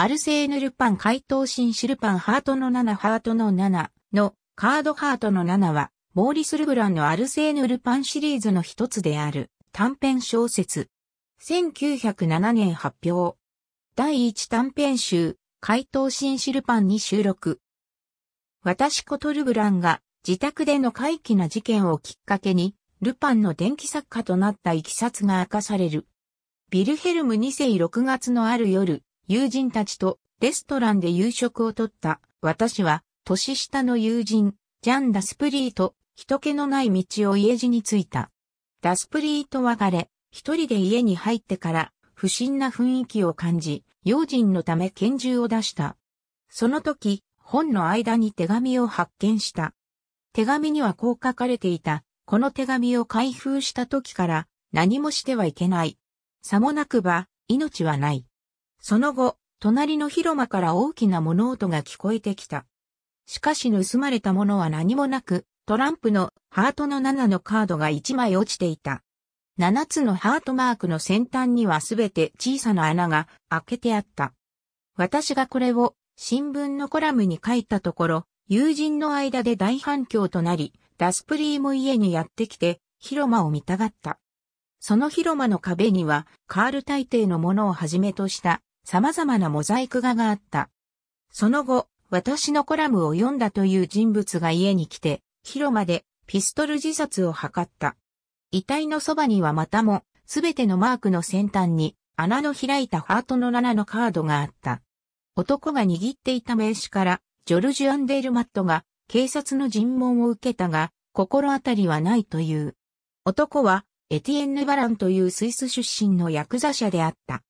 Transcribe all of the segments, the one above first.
アルセーヌ・ルパン怪盗新シルパンハートの7ハートの7のカードハートの7は、モーリス・ルブランのアルセーヌ・ルパンシリーズの一つである短編小説。1907年発表。第1短編集、怪盗新シルパンに収録。私ことルブランが自宅での怪奇な事件をきっかけに、ルパンの電気作家となったいきさつが明かされる。ビルヘルム2世6月のある夜、友人たちとレストランで夕食をとった。私は、年下の友人、ジャン・ダスプリーと、人気のない道を家路に着いた。ダスプリーと別れ、一人で家に入ってから、不審な雰囲気を感じ、用心のため拳銃を出した。その時、本の間に手紙を発見した。手紙にはこう書かれていた。この手紙を開封した時から何もしてはいけない。さもなくば、命はない。その後、隣の広間から大きな物音が聞こえてきた。しかし盗まれたものは何もなく、トランプのハートの7のカードが1枚落ちていた。7つのハートマークの先端にはすべて小さな穴が開けてあった。私がこれを新聞のコラムに書いたところ、友人の間で大反響となり、ダスプリーも家にやってきて、広間を見たがった。その広間の壁には、カール大帝のものをはじめとした様々なモザイク画があった。その後、私のコラムを読んだという人物が家に来て、広間でピストル自殺を図った。遺体のそばにはまたも、すべてのマークの先端に穴の開いたハートの7のカードがあった。男が握っていた名刺から、ジョルジュ・アンデールマットが警察の尋問を受けたが、心当たりはないという。男は、エティエンヌ・バランというスイス出身のヤクザ者であった。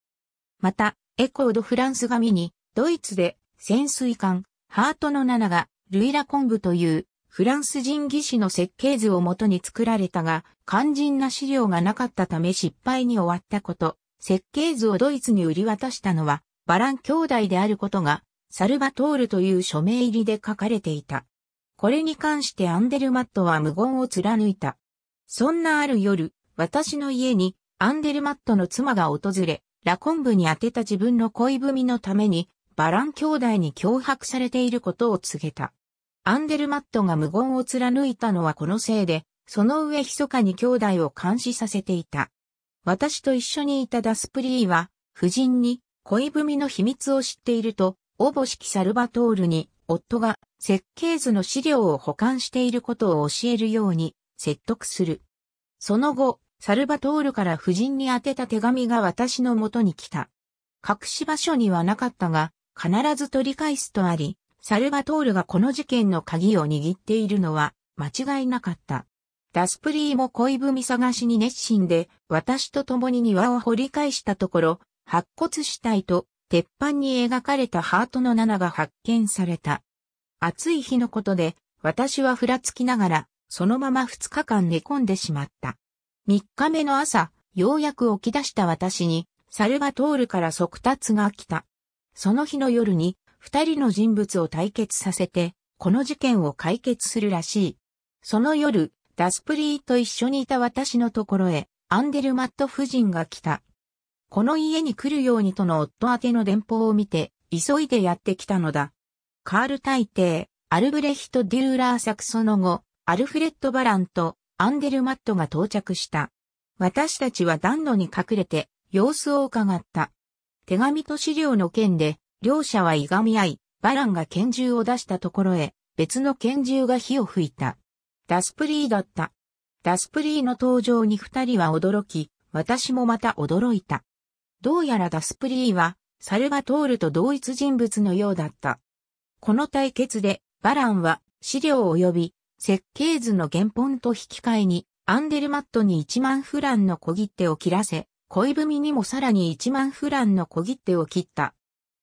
また、エコード・フランス紙に、ドイツで潜水艦、ハートの7が、ルイラ・コンブという、フランス人技師の設計図をもとに作られたが、肝心な資料がなかったため失敗に終わったこと、設計図をドイツに売り渡したのは、バラン兄弟であることが、サルバトールという署名入りで書かれていた。これに関してアンデルマットは無言を貫いた。そんなある夜、私の家に、アンデルマットの妻が訪れ、ラコンブに当てた自分の恋文のために、バラン兄弟に脅迫されていることを告げた。アンデルマットが無言を貫いたのはこのせいで、その上密かに兄弟を監視させていた。私と一緒にいたダスプリーは、夫人に恋文の秘密を知っていると、おぼしきサルバトールに、夫が設計図の資料を保管していることを教えるように説得する。その後、サルバトールから夫人に宛てた手紙が私の元に来た。隠し場所にはなかったが、必ず取り返すとあり、サルバトールがこの事件の鍵を握っているのは間違いなかった。ダスプリーも恋文探しに熱心で、私と共に庭を掘り返したところ、白骨死体と鉄板に描かれたハートの7が発見された。暑い日のことで、私はふらつきながら、そのまま2日間寝込んでしまった。3日目の朝、ようやく起き出した私に、サルバトールから速達が来た。その日の夜に、二人の人物を対決させて、この事件を解決するらしい。その夜、ダスプリーと一緒にいた私のところへ、アンデルマット夫人が来た。この家に来るようにとの夫宛ての電報を見て、急いでやってきたのだ。カール大帝、アルブレヒト・デューラー作その後、アルフレッド・バランとアンデルマットが到着した。私たちは暖炉に隠れて様子を伺った。手紙と資料の件で、両者はいがみ合い、バランが拳銃を出したところへ、別の拳銃が火を吹いた。ダスプリーだった。ダスプリーの登場に二人は驚き、私もまた驚いた。どうやらダスプリーは、サルバトールと同一人物のようだった。この対決で、バランは資料及び設計図の原本と引き換えに、アンデルマットに1万フランの小切手を切らせ、恋文にもさらに1万フランの小切手を切った。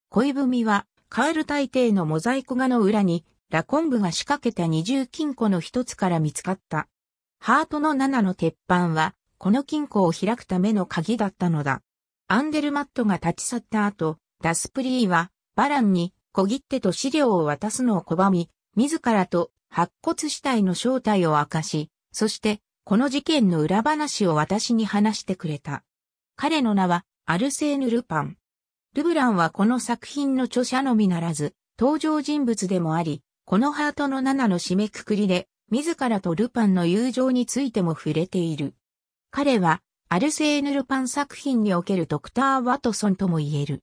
恋文は、カール大帝のモザイク画の裏に、ラコンブが仕掛けた二重金庫の一つから見つかった。ハートの7の鉄板は、この金庫を開くための鍵だったのだ。アンデルマットが立ち去った後、ダスプリーは、バランに小切手と資料を渡すのを拒み、自らと白骨死体の正体を明かし、そして、この事件の裏話を私に話してくれた。彼の名は、アルセーヌ・ルパン。ルブランはこの作品の著者のみならず、登場人物でもあり、このハートの7の締めくくりで、自らとルパンの友情についても触れている。彼は、アルセーヌ・ルパン作品におけるドクター・ワトソンとも言える。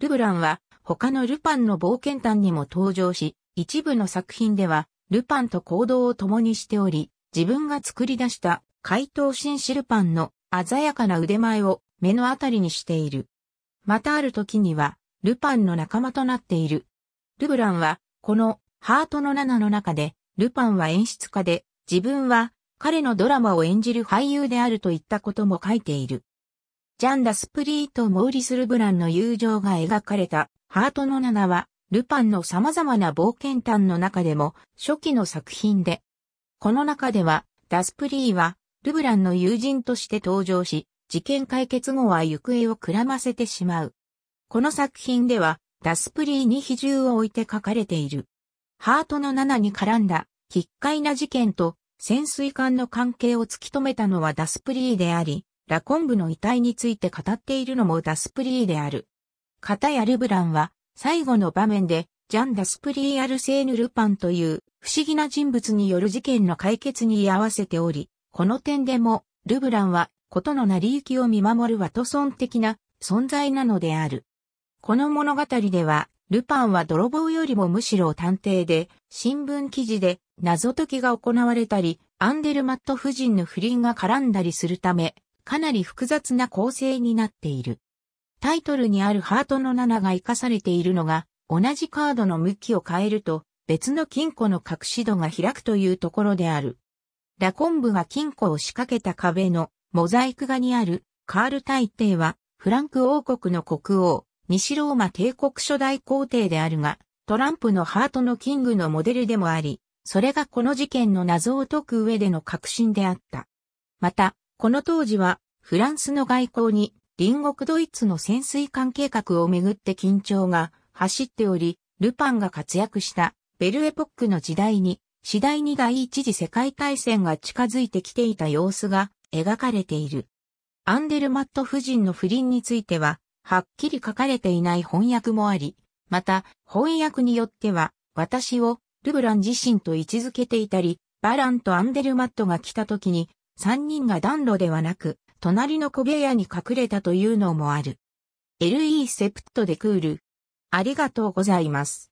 ルブランは、他のルパンの冒険譚にも登場し、一部の作品では、ルパンと行動を共にしており、自分が作り出した怪盗紳士ルパンの鮮やかな腕前を目の当たりにしている。またある時には、ルパンの仲間となっている。ルブランは、このハートの7の中で、ルパンは演出家で、自分は彼のドラマを演じる俳優であるといったことも書いている。ジャンダ・スプリーとモーリス・ルブランの友情が描かれたハートの7は、ルパンの様々な冒険譚の中でも初期の作品で、この中ではダスプリーはルブランの友人として登場し、事件解決後は行方をくらませてしまう。この作品ではダスプリーに比重を置いて書かれている。ハートの7に絡んだ、奇怪な事件と潜水艦の関係を突き止めたのはダスプリーであり、ラコンブの遺体について語っているのもダスプリーである。片やルブランは最後の場面で、ジャンダスプリー・アルセーヌ・ルパンという不思議な人物による事件の解決に居合わせており、この点でも、ルブランは、ことの成り行きを見守るワトソン的な存在なのである。この物語では、ルパンは泥棒よりもむしろ探偵で、新聞記事で謎解きが行われたり、アンデルマット夫人の不倫が絡んだりするため、かなり複雑な構成になっている。タイトルにあるハートの7が活かされているのが、同じカードの向きを変えると、別の金庫の隠し戸が開くというところである。ラコンブが金庫を仕掛けた壁のモザイク画にあるカール大帝は、フランク王国の国王、西ローマ帝国初代皇帝であるが、トランプのハートのキングのモデルでもあり、それがこの事件の謎を解く上での革新であった。また、この当時は、フランスの外交に隣国ドイツの潜水艦計画をめぐって緊張が走っており、ルパンが活躍したベルエポックの時代に、次第に第一次世界大戦が近づいてきていた様子が描かれている。アンデルマット夫人の不倫については、はっきり書かれていない翻訳もあり、また、翻訳によっては、私をルブラン自身と位置づけていたり、バランとアンデルマットが来た時に、三人が暖炉ではなく、隣の小部屋に隠れたというのもある。LE セプトでクール。ありがとうございます。